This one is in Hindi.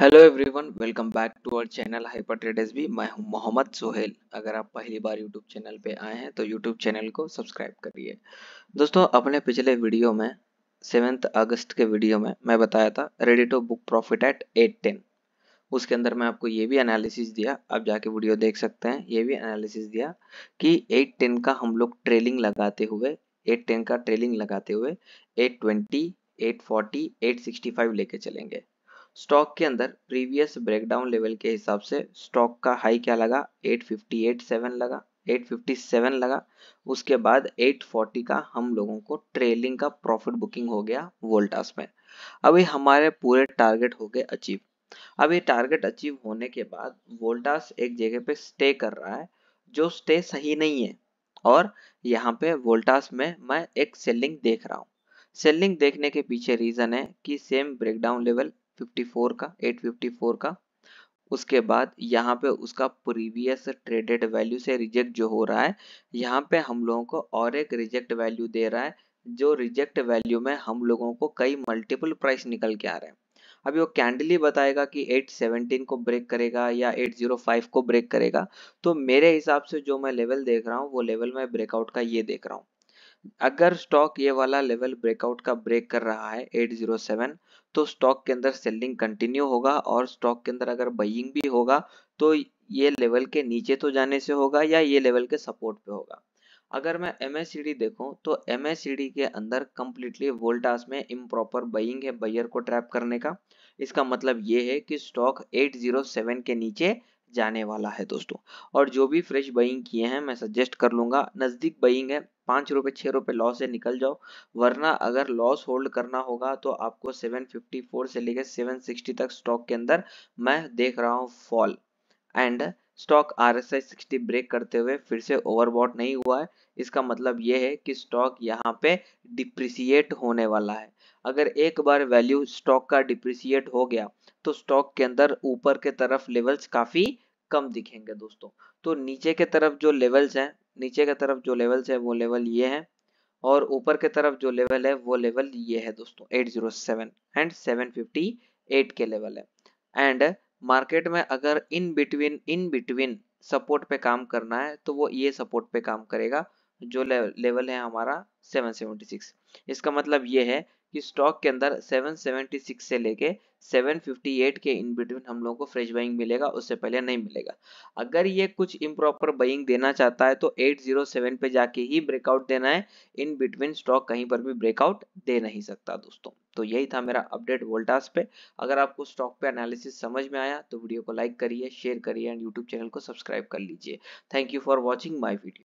hello everyone welcome back to our channel hyper trade S B मैं हूं मोहम्मद सोहेल अगर आप पहली बार यूट्यूब चैनल पे आए हैं तो यूट्यूब चैनल को सब्सक्राइब करिए दोस्तों अपने पिछले वीडियो में सेवेंथ अगस्त के वीडियो में मैं बताया था ready to book profit at eight ten उसके अंदर मैं आपको ये भी एनालिसिस दिया आप जाके वीडियो देख सकते हैं ये भी एनालिसिस दिया कि एट टेन का हम लोग ट्रेलिंग लगाते हुए एट टेन का ट्रेलिंग लगाते हुए eight twenty eight forty eight sixty five लेके चलेंगे स्टॉक के अंदर प्रीवियस ब्रेकडाउन लेवल के हिसाब से स्टॉक का हाई क्या लगा 858.7 लगा 857 लगा उसके बाद 840 का हम लोगों को ट्रेलिंग का प्रॉफिट बुकिंग हो गया वोल्टास में अभी हमारे पूरे टारगेट हो गए अचीव अब ये टारगेट अचीव होने के बाद वोल्टास एक जगह पे स्टे कर रहा है जो स्टे सही नहीं है और यहाँ पे वोल्टास में मैं एक सेलिंग देख रहा हूँ सेलिंग देखने के पीछे रीजन है कि सेम ब्रेकडाउन लेवल 854 का 854 का उसके बाद यहाँ पे उसका प्रीवियस ट्रेडेड वैल्यू से रिजेक्ट जो हो रहा है यहाँ पे हम लोगों को और एक रिजेक्ट वैल्यू दे रहा है जो रिजेक्ट वैल्यू में हम लोगों को कई मल्टीपल प्राइस निकल के आ रहे हैं अभी वो कैंडली बताएगा कि 817 को ब्रेक करेगा या 805 को ब्रेक करेगा तो मेरे हिसाब से जो मैं लेवल देख रहा हूँ वो लेवल मैं ब्रेकआउट का ये देख रहा हूँ अगर स्टॉक ये वाला लेवल ब्रेकआउट का ब्रेक कर रहा है 807 तो स्टॉक के अंदर सेलिंग कंटिन्यू होगा और स्टॉक के अंदर अगर बइंग भी होगा तो ये लेवल के नीचे तो जाने से होगा या ये लेवल के सपोर्ट पे होगा अगर मैं एम एस देखूं तो एम एस के अंदर कम्प्लीटली वोल्टास में इम्प्रॉपर बाइंग है बइयर को ट्रैप करने का इसका मतलब ये है कि स्टॉक 807 के नीचे जाने वाला है दोस्तों और जो भी फ्रेश बाइंग किए हैं मैं सजेस्ट कर लूंगा नज़दीक बाइंग है पाँच रुपये छः रुपये लॉस से निकल जाओ वरना अगर लॉस होल्ड करना होगा तो आपको 754 से लेकर 760 तक स्टॉक के अंदर मैं देख रहा हूँ fall and stock R S I sixty break करते हुए फिर से ओवरबॉट नहीं हुआ है इसका मतलब यह है कि स्टॉक यहाँ पे डिप्रिसिएट होने वाला है अगर एक बार वैल्यू स्टॉक का डिप्रिसिएट हो गया तो स्टॉक के अंदर ऊपर के तरफ लेवल्स काफ़ी कम दिखेंगे दोस्तों तो नीचे के तरफ जो लेवल्स हैं नीचे की तरफ जो लेवल्स है वो लेवल ये है और ऊपर की तरफ जो लेवल है वो लेवल ये है दोस्तों 807 एंड 758 के लेवल है एंड मार्केट में अगर in between in between support पे काम करना है तो वो ये सपोर्ट पे काम करेगा जो लेवल है हमारा 776 इसका मतलब ये है कि स्टॉक के अंदर 776 से लेके 758 के इन बिटवीन हम लोगों को फ्रेश बाइंग मिलेगा उससे पहले नहीं मिलेगा अगर ये कुछ इम्प्रॉपर बाइंग देना चाहता है तो 807 पे जाके ही ब्रेकआउट देना है इन बिटवीन स्टॉक कहीं पर भी ब्रेकआउट दे नहीं सकता दोस्तों तो यही था मेरा अपडेट वोल्टास पे अगर आपको स्टॉक पे एनालिसिस समझ में आया तो वीडियो को लाइक करिए शेयर करिए एंड यूट्यूब चैनल को सब्सक्राइब कर लीजिए thank you for watching my video